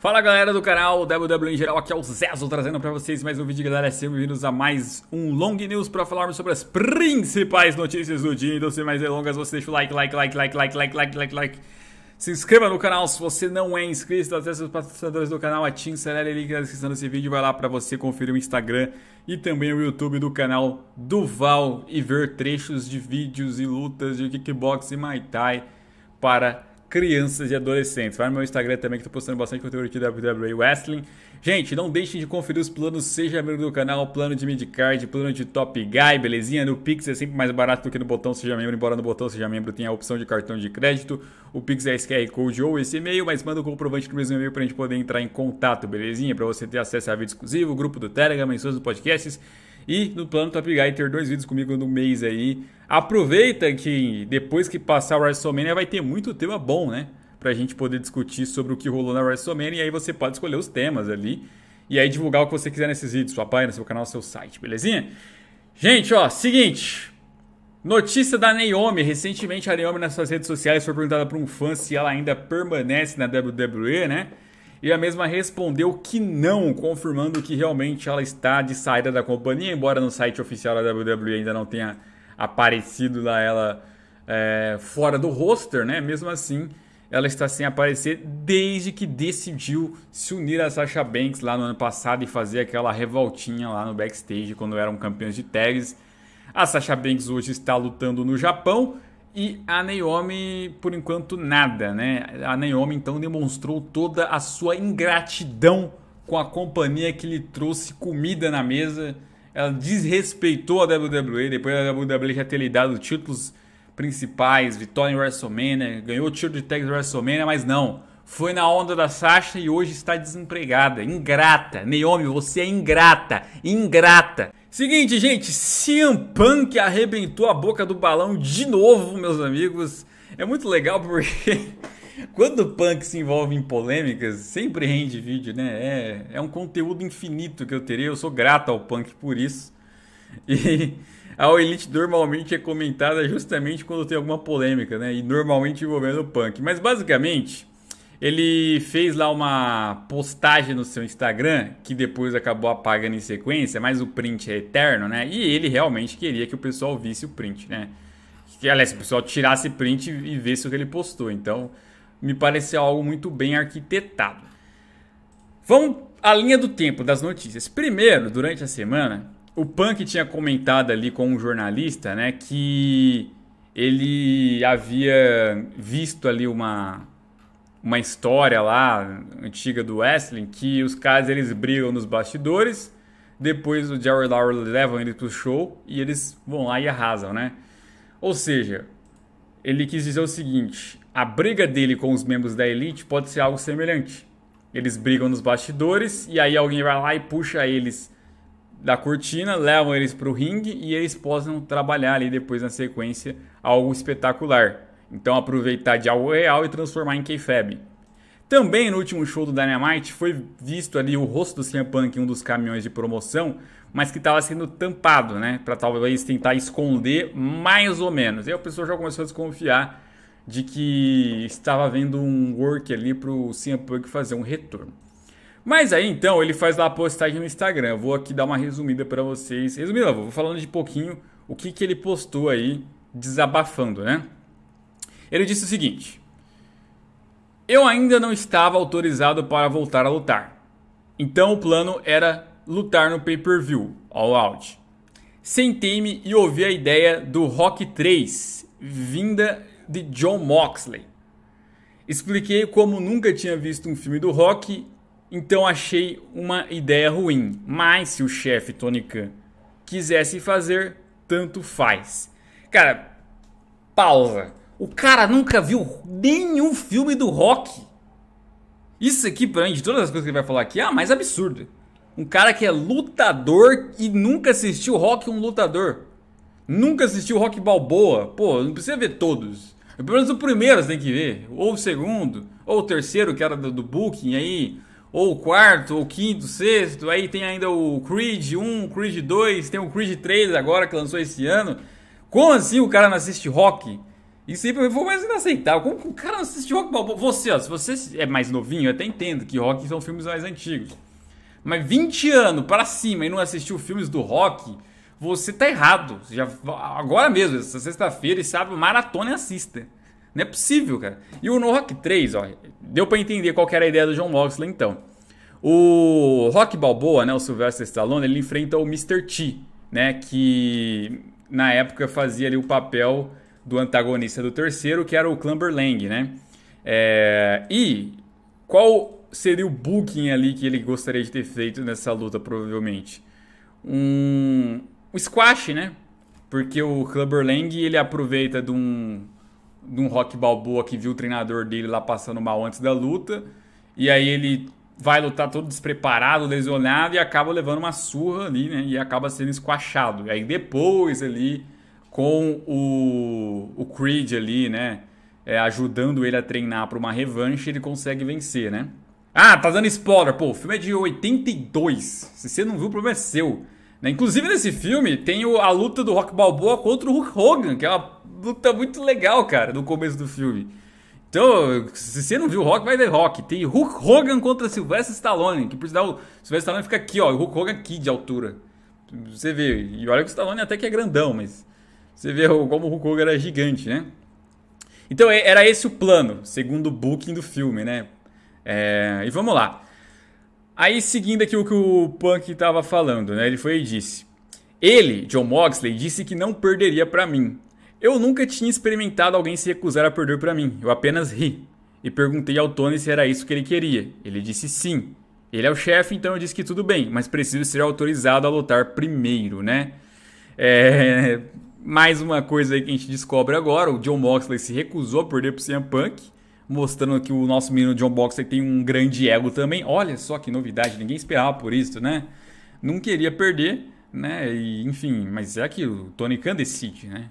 Fala galera do canal WWE em geral, aqui é o Zezo trazendo para vocês mais um vídeo galera, sejam bem-vindos a mais um Long News para falarmos sobre as principais notícias do dia, então sem mais delongas você deixa o like, like, like, like, like, like, like, like, like, se inscreva no canal se você não é inscrito, acesse os patrocinadores do canal, a Team Celera, link na descrição desse vídeo, vai lá para você conferir o Instagram e também o YouTube do canal Duval e ver trechos de vídeos e lutas de kickbox e Muay Thai para crianças e adolescentes. Vai no meu Instagram também que estou postando bastante conteúdo de WWE Wrestling. Gente, não deixem de conferir os planos, seja membro do canal, plano de midcard, plano de top guy, belezinha? No Pix é sempre mais barato do que no botão seja membro, embora no botão seja membro tenha a opção de cartão de crédito. O Pix é esse QR Code ou esse e-mail, mas manda o um comprovante no mesmo e-mail para a gente poder entrar em contato, belezinha? Para você ter acesso a vídeo exclusivo, grupo do Telegram, menções dos podcasts e no plano Top Guy ter dois vídeos comigo no mês aí. Aproveita que depois que passar o WrestleMania vai ter muito tema bom, né? Pra gente poder discutir sobre o que rolou na WrestleMania e aí você pode escolher os temas ali. E aí divulgar o que você quiser nesses vídeos, sua página, seu canal, seu site, belezinha? Gente, ó, seguinte. Notícia da Naomi. Recentemente a Naomi nas suas redes sociais foi perguntada por um fã se ela ainda permanece na WWE, né? e a mesma respondeu que não, confirmando que realmente ela está de saída da companhia, embora no site oficial da WWE ainda não tenha aparecido lá ela é, fora do roster, né? Mesmo assim, ela está sem aparecer desde que decidiu se unir a Sasha Banks lá no ano passado e fazer aquela revoltinha lá no backstage quando eram campeões de tags. A Sasha Banks hoje está lutando no Japão e a Naomi, por enquanto, nada, né? A Naomi então demonstrou toda a sua ingratidão com a companhia que lhe trouxe comida na mesa. Ela desrespeitou a WWE depois a WWE já ter lhe dado títulos principais, vitória em WrestleMania, ganhou o título de tag WrestleMania, mas não. Foi na onda da Sasha e hoje está desempregada, ingrata. Naomi, você é ingrata, ingrata. Seguinte, gente, CM Punk arrebentou a boca do balão de novo, meus amigos. É muito legal porque quando o Punk se envolve em polêmicas, sempre rende vídeo, né? É, é um conteúdo infinito que eu teria. eu sou grato ao Punk por isso. E a Elite normalmente é comentada justamente quando tem alguma polêmica, né? E normalmente envolvendo o Punk. Mas basicamente, ele fez lá uma postagem no seu Instagram, que depois acabou apagando em sequência, mas o print é eterno, né? E ele realmente queria que o pessoal visse o print, né? Que, aliás, o pessoal tirasse print e visse o que ele postou. Então, me pareceu algo muito bem arquitetado. Vamos à linha do tempo das notícias. Primeiro, durante a semana, o Punk tinha comentado ali com um jornalista, né, que ele havia visto ali uma uma história lá antiga do wrestling que os caras eles brigam nos bastidores, depois o Jerry Lawler levam ele pro show e eles vão lá e arrasam, né? Ou seja, ele quis dizer o seguinte: a briga dele com os membros da elite pode ser algo semelhante. Eles brigam nos bastidores e aí alguém vai lá e puxa eles da cortina, levam eles pro ringue e eles possam trabalhar ali depois na sequência algo espetacular. Então aproveitar de algo real e transformar em k Também no último show do Dynamite foi visto ali o rosto do CM Punk em um dos caminhões de promoção, mas que estava sendo tampado, né? Para talvez tentar esconder mais ou menos. E aí o pessoal já começou a desconfiar de que estava havendo um work ali para o CM Punk fazer um retorno. Mas aí então ele faz lá a postagem no Instagram. Eu vou aqui dar uma resumida para vocês. Resumida, vou falando de pouquinho o que, que ele postou aí, desabafando, né? Ele disse o seguinte: Eu ainda não estava autorizado para voltar a lutar. Então o plano era lutar no pay-per-view, All Out. Sentei-me e ouvi a ideia do Rock 3, vinda de John Moxley. Expliquei como nunca tinha visto um filme do Rock, então achei uma ideia ruim. Mas se o chefe Tony Khan quisesse fazer, tanto faz. Cara, pausa. O cara nunca viu nenhum filme do rock. Isso aqui, pra mim, de todas as coisas que ele vai falar aqui, é a mais absurda. Um cara que é lutador e nunca assistiu rock um lutador. Nunca assistiu rock balboa. Pô, não precisa ver todos. Pelo menos o primeiro você tem que ver. Ou o segundo, ou o terceiro, que era do, do Booking aí. Ou o quarto, ou o quinto, sexto. Aí tem ainda o Creed 1, Creed 2, tem o Creed 3 agora que lançou esse ano. Como assim o cara não assiste rock? Isso sempre foi mais inaceitável. Como o cara não assistiu Rock Balboa? Você, ó, se você é mais novinho, eu até entendo que rock são filmes mais antigos. Mas 20 anos para cima e não assistiu filmes do rock, você tá errado. Já, agora mesmo, essa sexta-feira e sábado, maratona e assista. Não é possível, cara. E o No Rock 3, ó, deu para entender qual era a ideia do John Moxley então. O Rock Balboa, né, o Sylvester Stallone, ele enfrenta o Mr. T, né, que na época fazia ali o papel do antagonista do terceiro, que era o Clumberlang, né? É, e qual seria o booking ali que ele gostaria de ter feito nessa luta, provavelmente? Um, um squash, né? Porque o Clumberlang, ele aproveita de um, de um rock balboa que viu o treinador dele lá passando mal antes da luta, e aí ele vai lutar todo despreparado, lesionado e acaba levando uma surra ali, né? E acaba sendo esquachado. E aí depois ali com o, o Creed ali, né? É, ajudando ele a treinar para uma revanche, ele consegue vencer, né? Ah, tá dando spoiler, pô, o filme é de 82. Se você não viu, o problema é seu. Né? Inclusive nesse filme tem o, a luta do Rock Balboa contra o Hulk Hogan, que é uma luta muito legal, cara, no começo do filme. Então, se você não viu Rock, vai ver Rock. Tem Hulk Hogan contra Sylvester Stallone, que por sinal, o Sylvester Stallone fica aqui, ó, o Hulk Hogan aqui de altura. Você vê, e olha que o Stallone até que é grandão, mas você vê como o Hulk era gigante, né? Então é, era esse o plano, segundo o booking do filme, né? É, e vamos lá. Aí seguindo aqui o que o Punk estava falando, né? Ele foi e disse: ele, John Moxley, disse que não perderia para mim. Eu nunca tinha experimentado alguém se recusar a perder para mim. Eu apenas ri e perguntei ao Tony se era isso que ele queria. Ele disse sim. Ele é o chefe, então eu disse que tudo bem, mas preciso ser autorizado a lutar primeiro, né? É, mais uma coisa aí que a gente descobre agora: o John Moxley se recusou a perder pro CM Punk, mostrando que o nosso menino John Moxley tem um grande ego também. Olha só que novidade, ninguém esperava por isso, né? Não queria perder, né? E, enfim, mas é aquilo: o Tony Khan decide, né?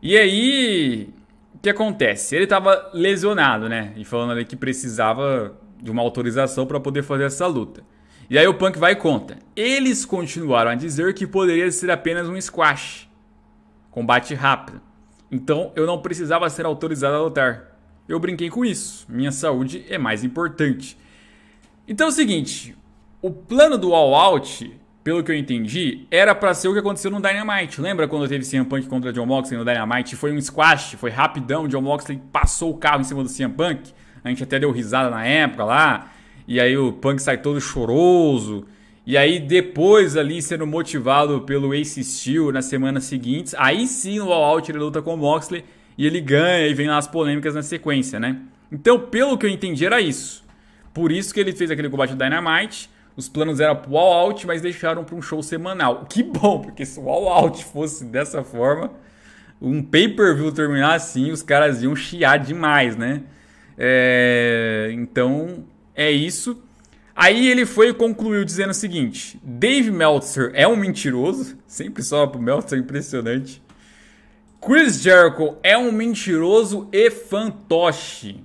E aí, o que acontece? Ele estava lesionado, né? E falando ali que precisava de uma autorização para poder fazer essa luta. E aí o Punk vai e conta. Eles continuaram a dizer que poderia ser apenas um squash combate rápido. Então eu não precisava ser autorizado a lutar. Eu brinquei com isso. Minha saúde é mais importante. Então é o seguinte, o plano do All Out, pelo que eu entendi, era para ser o que aconteceu no Dynamite. Lembra quando teve CM Punk contra John Moxley no Dynamite? Foi um squash, foi rapidão, John Moxley passou o carro em cima do CM Punk. A gente até deu risada na época lá. E aí o Punk sai todo choroso. E aí, depois ali sendo motivado pelo Ace Steel nas semanas seguintes, aí sim no All Out ele luta com o Moxley e ele ganha e vem lá as polêmicas na sequência, né? Então, pelo que eu entendi, era isso. Por isso que ele fez aquele combate Dynamite. Os planos eram pro All Out, mas deixaram para um show semanal. Que bom, porque se o All Out fosse dessa forma, um pay-per-view terminar assim, os caras iam chiar demais, né? É... Então, é isso. Aí ele foi e concluiu dizendo o seguinte: Dave Meltzer é um mentiroso, sempre só pro Meltzer, impressionante. Chris Jericho é um mentiroso e fantoche.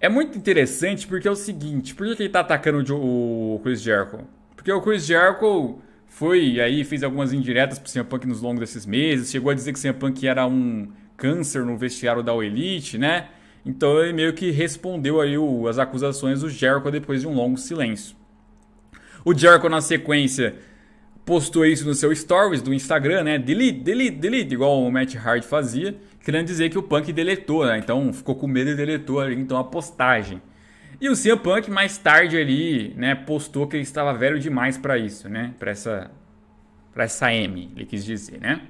É muito interessante porque é o seguinte: por que ele tá atacando o Chris Jericho? Porque o Chris Jericho foi aí, fez algumas indiretas pro CM Punk nos longos desses meses, chegou a dizer que CM Punk era um câncer no vestiário da Elite, né? Então ele meio que respondeu aí o, as acusações do Jericho depois de um longo silêncio. O Jericho na sequência postou isso no seu stories do Instagram, né? Delete, delete, delete, igual o Matt Hard fazia, querendo dizer que o Punk deletou, né? Então ficou com medo e deletou ali, então a postagem. E o CM Punk mais tarde ali, né, postou que ele estava velho demais para isso, né? Para essa para essa M, ele quis dizer, né?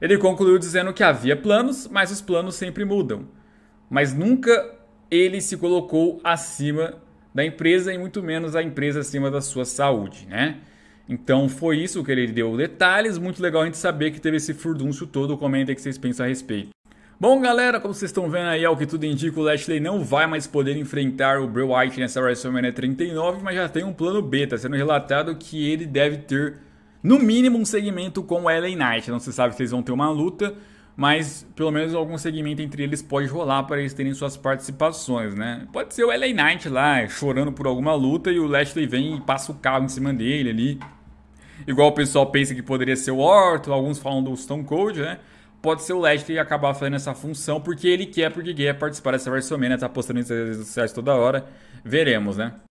Ele concluiu dizendo que havia planos, mas os planos sempre mudam mas nunca ele se colocou acima da empresa e muito menos a empresa acima da sua saúde, né? Então foi isso que ele deu detalhes, muito legal a gente saber que teve esse furdúncio todo, comenta o que vocês pensam a respeito. Bom, galera, como vocês estão vendo aí, ao que tudo indica, o Lashley não vai mais poder enfrentar o Bray Wyatt nessa WrestleMania 39, mas já tem um plano B, tá sendo relatado que ele deve ter no mínimo um segmento com o LA Knight. Não se sabe se eles vão ter uma luta, mas pelo menos algum segmento entre eles pode rolar para eles terem suas participações, né? Pode ser o LA Knight lá, chorando por alguma luta e o Lashley vem e passa o carro em cima dele ali. Igual o pessoal pensa que poderia ser o Orton, alguns falam do Stone Cold, né? Pode ser o Lashley acabar fazendo essa função porque ele quer, porque quer participar dessa versão WrestleMania, tá postando nas redes sociais toda hora. Veremos, né?